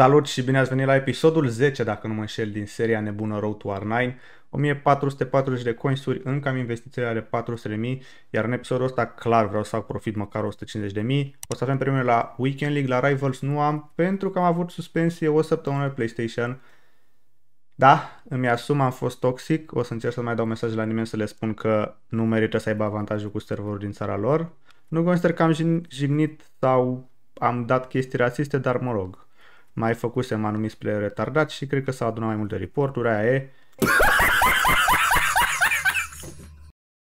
Salut și bine ați venit la episodul 10, dacă nu mă înșel, din seria nebună Road to R9. 1440 de coinsuri, încă am investițiile ale 400.000, iar în episodul ăsta clar vreau să fac profit măcar 150.000. O să avem premiul la Weekend League, la Rivals nu am, pentru că am avut suspensie o săptămână pe PlayStation. Da, îmi asum, am fost toxic, o să încerc să mai dau mesaje la nimeni să le spun că nu merită să aibă avantajul cu serverul din țara lor. Nu consider că am jignit sau am dat chestii rasiste, dar mă rog, mai făcusem anumiți player retardați și cred că s-au adunat mai multe reporturi, aia e.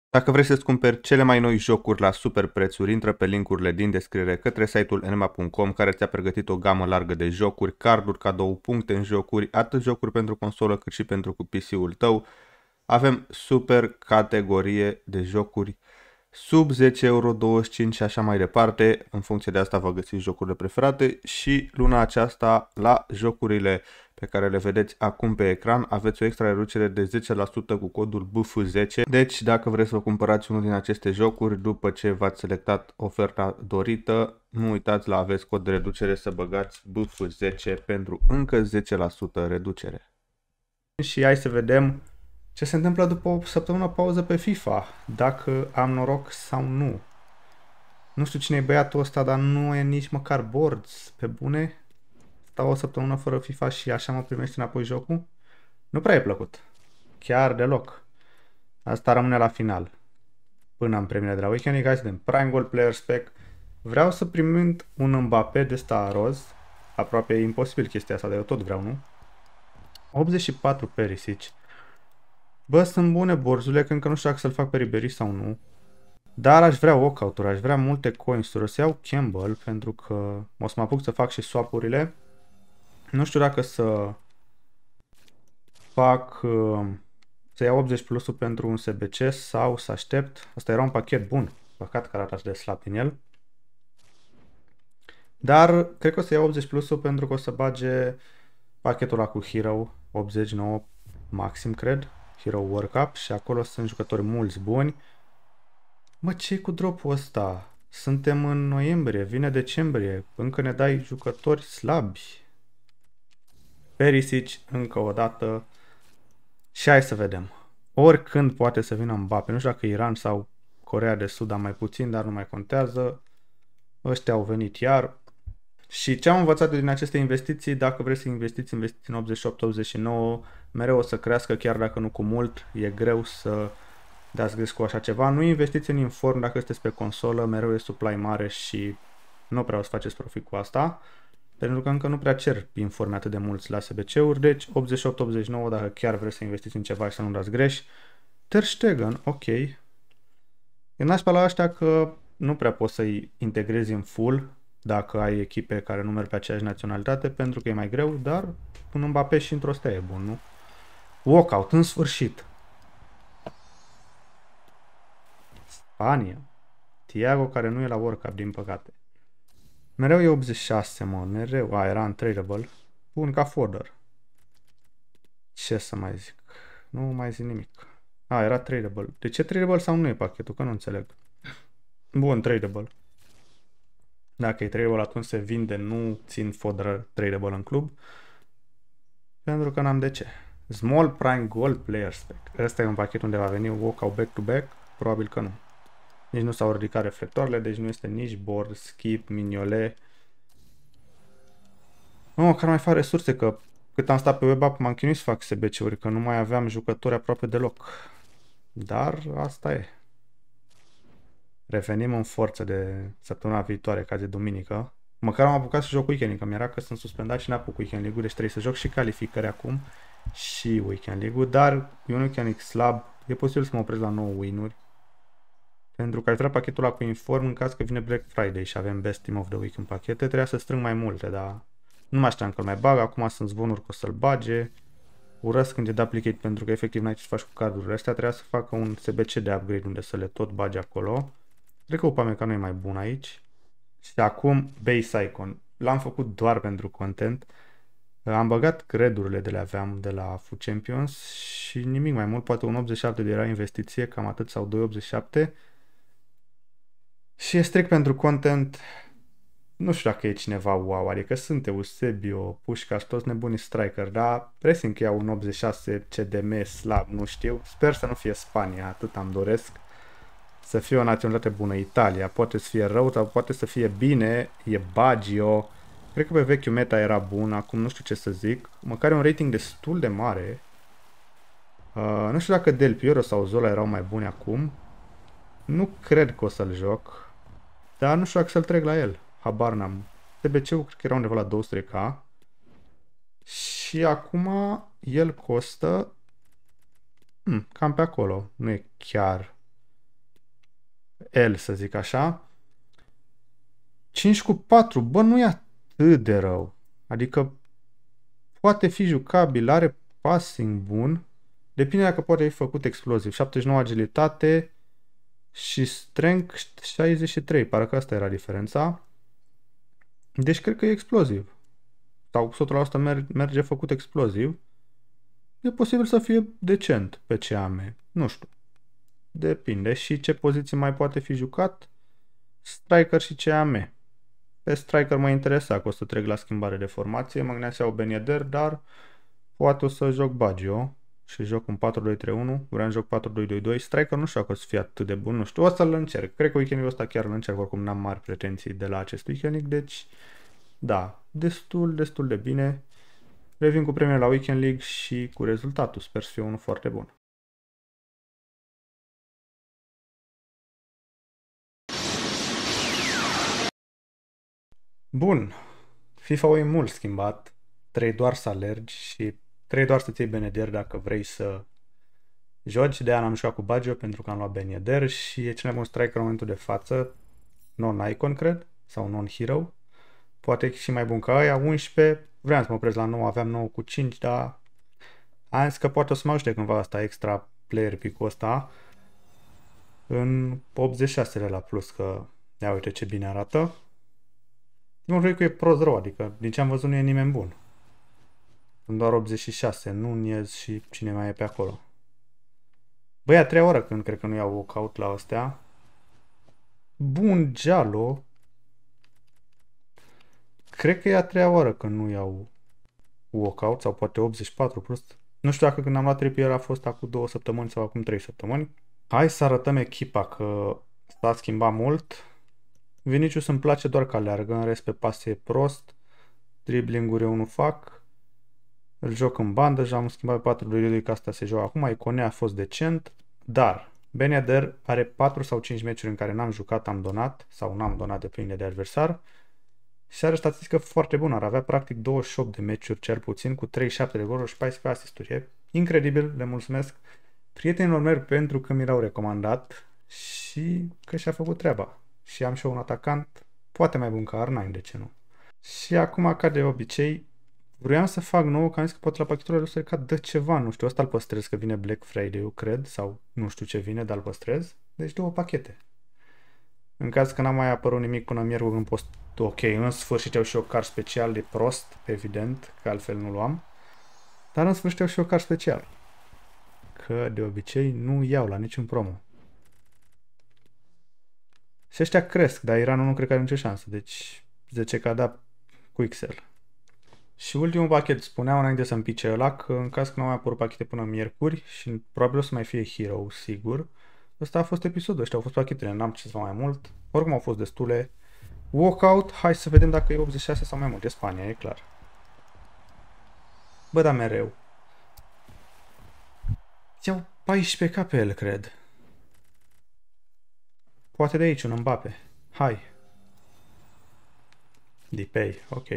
Dacă vrei să-ți cumperi cele mai noi jocuri la super prețuri, intră pe linkurile din descriere către site-ul enema.com care ți-a pregătit o gamă largă de jocuri, carduri, cadou, puncte în jocuri, atât jocuri pentru consolă cât și pentru PC-ul tău. Avem super categorie de jocuri sub 10 euro, 25 și așa mai departe. În funcție de asta vă găsiți jocurile preferate și luna aceasta la jocurile pe care le vedeți acum pe ecran aveți o extra reducere de 10% cu codul BF10. Deci dacă vreți să cumpărați unul din aceste jocuri după ce v-ați selectat oferta dorită, nu uitați la aveți cod de reducere să băgați BF10 pentru încă 10% reducere. Și hai să vedem ce se întâmplă după o săptămână pauză pe FIFA, dacă am noroc sau nu. Nu știu cine e băiatul ăsta, dar nu e nici măcar boards, pe bune. Stau o săptămână fără FIFA și așa mă primești înapoi jocul. Nu prea e plăcut. Chiar deloc. Asta rămâne la final. Până am premiile de la weekend, guys, din Prime Gold Player Spec. Vreau să primind un Mbappé de ăsta roz. Aproape imposibil chestia asta, dar eu tot vreau, nu? 84 Perisic. Bă, sunt bune borzule, că încă nu știu dacă să-l fac pe Ribery sau nu. Dar aș vrea walkout-uri, aș vrea multe coins O să iau Campbell, pentru că o să mă apuc să fac și swap-urile. Nu știu dacă să fac... Uh, să iau 80 plus pentru un SBC sau să aștept. Asta era un pachet bun. Păcat că arată de slab din el. Dar cred că o să iau 80 plus pentru că o să bage pachetul ăla cu Hero 89 maxim, cred. Hero World Cup și acolo sunt jucători mulți buni. Mă, ce cu dropul ăsta? Suntem în noiembrie, vine decembrie, încă ne dai jucători slabi. Perisic încă o dată și hai să vedem. Oricând poate să vină Mbappe, nu știu dacă Iran sau Corea de Sud, dar mai puțin, dar nu mai contează. Ăștia au venit iar, și ce am învățat din aceste investiții, dacă vreți să investiți, investiți în 88-89, mereu o să crească, chiar dacă nu cu mult, e greu să dați greș cu așa ceva. Nu investiți în inform dacă sunteți pe consolă, mereu e supply mare și nu prea o să faceți profit cu asta, pentru că încă nu prea cer informe atât de mulți la SBC-uri, deci 88-89 dacă chiar vreți să investiți în ceva și să nu dați greș. Ter Stegen, ok. E nașpa la ăștia că nu prea poți să-i integrezi în full, dacă ai echipe care nu merg pe aceeași naționalitate, pentru că e mai greu, dar un Mbappé și într-o stea e bun, nu? Walkout, în sfârșit. Spania. Tiago care nu e la Cup, din păcate. Mereu e 86, mă, mereu. A, era untradeable. Bun ca fodder. Ce să mai zic? Nu mai zic nimic. A, era tradable. De ce tradable sau nu e pachetul? Că nu înțeleg. Bun, tradable. Dacă e bolă, atunci se vinde, nu țin fodră tradable în club. Pentru că n-am de ce. Small Prime Gold Player Spec. Ăsta e un pachet unde va veni walkout back-to-back? Probabil că nu. Nici nu s-au ridicat reflectoarele, deci nu este nici board, skip, miniole. Nu, oh, că mai fac resurse, că cât am stat pe web m-am chinuit să fac SBC-uri, că nu mai aveam jucători aproape deloc. Dar asta e. Revenim în forță de săptămâna viitoare, ca de duminică. Măcar am apucat să joc weekend că mi-era că sunt suspendat și n-apuc weekend league deci trebuie să joc și calificări acum și weekend league dar e un weekend slab, e posibil să mă opresc la 9 win-uri. Pentru că aș vrea pachetul ăla cu inform în caz că vine Black Friday și avem Best Team of the Week în pachete, trebuia să strâng mai multe, dar nu mai știam că mai bag, acum sunt zvonuri că o să-l bage. Urăsc când e duplicate pentru că efectiv n-ai ce să faci cu cardurile astea, trebuia să facă un SBC de upgrade unde să le tot bage acolo. Cred că Upamecano e mai bun aici. Și acum Base Icon. L-am făcut doar pentru content. Am băgat credurile de le aveam de la Fu Champions și nimic mai mult, poate un 87 de era investiție, cam atât sau 2,87. Și e strict pentru content, nu știu dacă e cineva wow, adică sunt Eusebio, Pușcaș, toți nebunii striker, dar că iau un 86 CDM slab, nu știu. Sper să nu fie Spania, atât am doresc să fie o naționalitate bună. Italia poate să fie rău sau poate să fie bine, e Baggio. Cred că pe vechiul meta era bun, acum nu știu ce să zic. Măcar e un rating destul de mare. Uh, nu știu dacă Del Piero sau Zola erau mai buni acum. Nu cred că o să-l joc. Dar nu știu dacă să-l trec la el. Habar n-am. TBC-ul cred că era undeva la 200k. Și acum el costă... Hmm, cam pe acolo. Nu e chiar L, să zic așa. 5 cu 4, bă, nu e atât de rău. Adică poate fi jucabil, are passing bun, depinde dacă poate fi făcut exploziv. 79 agilitate și strength 63, parcă asta era diferența. Deci cred că e exploziv. Sau 100% merge făcut exploziv. E posibil să fie decent pe CAM. Nu știu. Depinde și ce poziție mai poate fi jucat. Striker și CAM. Pe striker mă interesa că o să trec la schimbare de formație. Mă gândeam să iau Benieder, dar poate o să joc Baggio și joc un 4-2-3-1. Vreau să joc 4-2-2-2. Striker nu știu că o să fie atât de bun, nu știu. O să-l încerc. Cred că weekendul ăsta chiar îl încerc, oricum n-am mari pretenții de la acest weekend, deci da, destul, destul de bine. Revin cu premiul la Weekend League și cu rezultatul. Sper să fie unul foarte bun. Bun. FIFA e mult schimbat. Trebuie doar să alergi și trebuie doar să-ți iei Beneder dacă vrei să joci. De aia am jucat cu Baggio pentru că am luat Beneder și e cel mai bun striker în momentul de față. Non-icon, cred, sau non-hero. Poate și mai bun ca aia. 11, vreau să mă opresc la 9, aveam 9 cu 5, dar am zis că poate o să mă ajute cândva asta extra player picul ăsta în 86-le la plus, că ia uite ce bine arată. Timur că e prost rău, adică din ce am văzut nu e nimeni bun. Sunt doar 86, Nu Nunez și cine mai e pe acolo. Băi, a treia oră când cred că nu iau walkout la astea. Bun, jalo. Cred că e a treia oră când nu iau walkout sau poate 84 plus. Nu știu dacă când am luat tripier a fost acum două săptămâni sau acum trei săptămâni. Hai să arătăm echipa că s-a schimbat mult. Vinicius îmi place doar că aleargă, în rest pe pase e prost, dribbling-uri eu nu fac, îl joc în bandă, deja am schimbat pe 4 lui Lidic, asta se joacă acum, Iconea a fost decent, dar Beneder are 4 sau 5 meciuri în care n-am jucat, am donat sau n-am donat de pline de adversar și are statistică foarte bună, ar avea practic 28 de meciuri cel puțin cu 37 de goluri și 14 asisturi. E incredibil, le mulțumesc prietenilor mei pentru că mi l-au recomandat și că și-a făcut treaba și am și eu un atacant poate mai bun ca r de ce nu? Și acum, ca de obicei, vreau să fac nou, că am zis că poate la pachetul ăla să dă ceva, nu știu, ăsta îl păstrez, că vine Black Friday, eu cred, sau nu știu ce vine, dar îl păstrez. Deci două pachete. În caz că n am mai apărut nimic până miercuri în post, ok, în sfârșit au și o car special de prost, evident, că altfel nu luam. Dar în sfârșit au și o car special. Că de obicei nu iau la niciun promo. Și ăștia cresc, dar Iranul nu cred că are nicio șansă. Deci 10 da cu Excel. Și ultimul pachet, spuneam înainte să-mi pice ăla, că în caz că nu mai apărut pachete până miercuri și probabil o să mai fie Hero, sigur. Ăsta a fost episodul, ăștia au fost pachetele, n-am ce să mai mult. Oricum au fost destule. Walkout, hai să vedem dacă e 86 sau mai mult. E Spania, e clar. Bă, da mereu. Ți-au 14 pe el, cred. Poate de aici un Mbappe. Hai. Dipei, ok.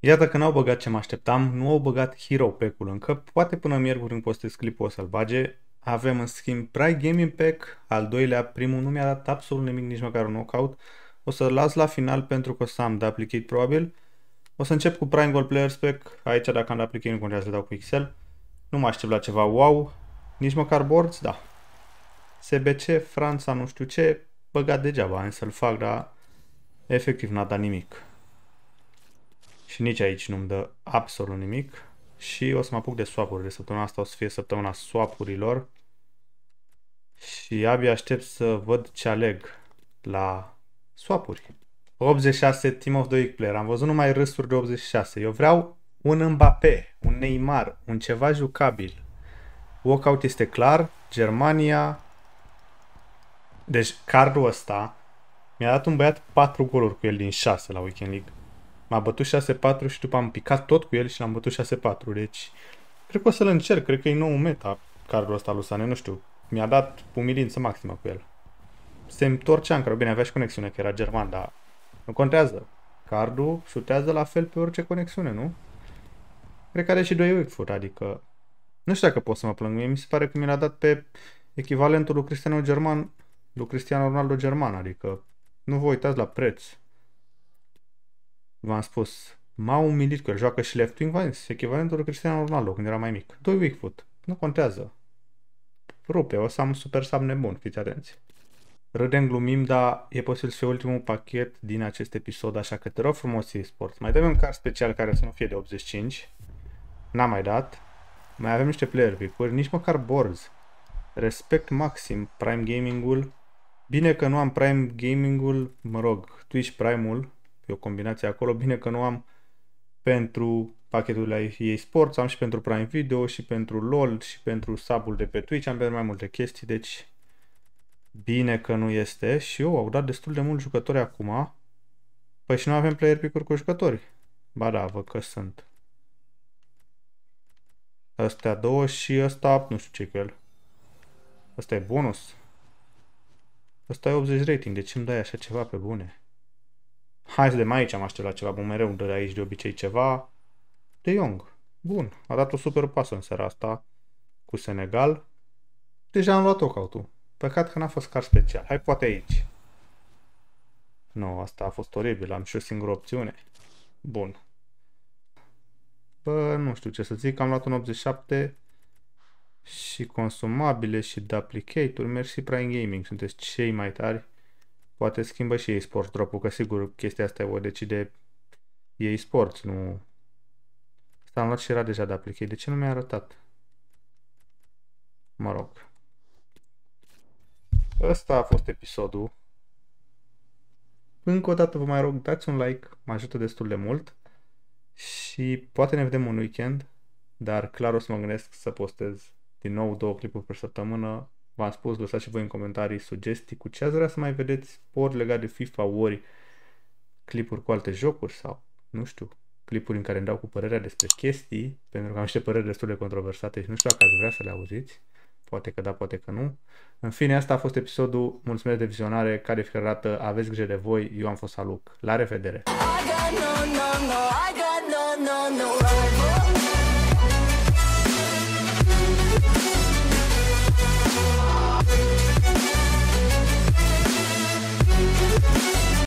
Iată că n-au băgat ce mă așteptam, nu au băgat hero pack-ul încă, poate până miercuri îmi postez clipul o să-l bage. Avem în schimb Pride Gaming Pack, al doilea, primul nu mi-a dat absolut nimic, nici măcar un knockout. O să-l las la final pentru că o să am de aplicat probabil. O să încep cu Prime Gold Players Pack, aici dacă am de aplicat nu contează să dau cu XL. Nu mă aștept la ceva wow, nici măcar boards, da. SBC, Franța, nu știu ce, băgat degeaba, să-l fac, dar efectiv n-a dat nimic. Și nici aici nu-mi dă absolut nimic. Și o să mă apuc de swapurile. Săptămâna asta o să fie săptămâna swap-urilor. Și abia aștept să văd ce aleg la swapuri. 86 Team of the Week Player. Am văzut numai râsuri de 86. Eu vreau un Mbappé, un Neymar, un ceva jucabil. Walkout este clar. Germania, deci cardul ăsta mi-a dat un băiat 4 goluri cu el din 6 la Weekend League. M-a bătut 6-4 și după am picat tot cu el și l-am bătut 6-4. Deci cred că o să-l încerc. Cred că e nou meta cardul ăsta lui Sane. Nu știu. Mi-a dat umilință maximă cu el. Se întorcea încă. Bine, avea și conexiune, că era german, dar nu contează. Cardul șutează la fel pe orice conexiune, nu? Cred că are și 2 whip adică... Nu știu dacă pot să mă plâng. Mie mi se pare că mi l-a dat pe echivalentul lui Cristiano German lui Cristiano Ronaldo german, adică nu vă uitați la preț. V-am spus, m-a umilit că joacă și left wing, echivalentul lui Cristiano Ronaldo când era mai mic. Doi weak foot, nu contează. Rupe, o să am super sub nebun, fiți atenți. Râdem, glumim, dar e posibil să fie ultimul pachet din acest episod, așa că te rog frumos sport. Mai dăm un card special care să nu fie de 85. N-am mai dat. Mai avem niște player pick nici măcar Borz. Respect maxim Prime Gaming-ul Bine că nu am Prime Gaming-ul, mă rog, Twitch Prime-ul, e o combinație acolo, bine că nu am pentru pachetul la EA Sports, am și pentru Prime Video și pentru LOL și pentru sub de pe Twitch, am pentru mai multe chestii, deci bine că nu este și eu, au dat destul de mult jucători acum, păi și nu avem player pick-uri cu jucători, ba da, vă că sunt. Astea două și ăsta, nu știu ce cu el. Asta e bonus. Ăsta e 80 rating, de ce îmi dai așa ceva pe bune? Hai să de mai aici am așteptat ceva, bun, mereu îmi de aici de obicei ceva. De Jong, bun, a dat o super pasă în seara asta cu Senegal. Deja am luat knockout-ul. Păcat că n-a fost car special. Hai poate aici. Nu, asta a fost oribil, am și o singură opțiune. Bun. Bă, nu știu ce să zic, am luat un 87 și consumabile și duplicate-uri, merg și gaming. Sunteți cei mai tari. Poate schimbă și ei sport drop că sigur chestia asta o decide ei sport, nu... S-a luat și era deja duplicate. De ce nu mi-a arătat? Mă rog. Ăsta a fost episodul. Încă o dată vă mai rog, dați un like, mă ajută destul de mult și poate ne vedem un weekend, dar clar o să mă gândesc să postez din nou, două clipuri pe săptămână. V-am spus, lăsați și voi în comentarii sugestii cu ce ați vrea să mai vedeți, ori legat de FIFA, ori clipuri cu alte jocuri sau, nu știu, clipuri în care îmi dau cu părerea despre chestii, pentru că am niște păreri destul de controversate și nu știu dacă ați vrea să le auziți. Poate că da, poate că nu. În fine, asta a fost episodul. Mulțumesc de vizionare. Care de fiecare dată, aveți grijă de voi. Eu am fost Aluc. La revedere! I got no, no, no, I got no, no, no,